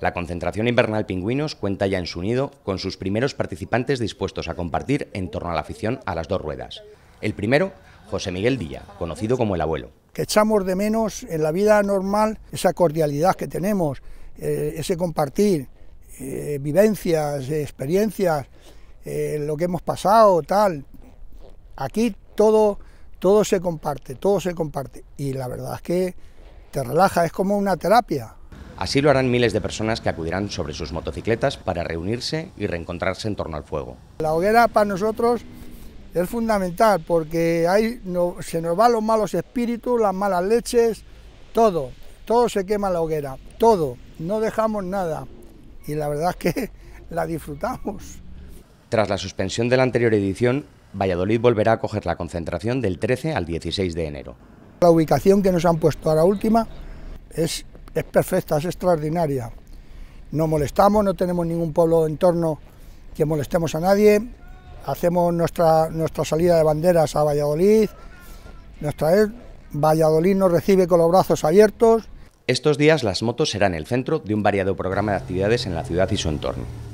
La concentración invernal Pingüinos cuenta ya en su nido con sus primeros participantes dispuestos a compartir en torno a la afición a las dos ruedas. El primero, José Miguel Díaz, conocido como el abuelo. Que echamos de menos en la vida normal esa cordialidad que tenemos, eh, ese compartir eh, vivencias, experiencias, eh, lo que hemos pasado, tal. Aquí todo, todo se comparte, todo se comparte. Y la verdad es que te relaja, es como una terapia. Así lo harán miles de personas que acudirán sobre sus motocicletas para reunirse y reencontrarse en torno al fuego. La hoguera para nosotros es fundamental porque ahí se nos van los malos espíritus, las malas leches, todo. Todo se quema en la hoguera, todo. No dejamos nada. Y la verdad es que la disfrutamos. Tras la suspensión de la anterior edición, Valladolid volverá a coger la concentración del 13 al 16 de enero. La ubicación que nos han puesto a la última es es perfecta, es extraordinaria. No molestamos, no tenemos ningún pueblo en torno que molestemos a nadie. Hacemos nuestra, nuestra salida de banderas a Valladolid. Nuestra Valladolid nos recibe con los brazos abiertos. Estos días las motos serán el centro de un variado programa de actividades en la ciudad y su entorno.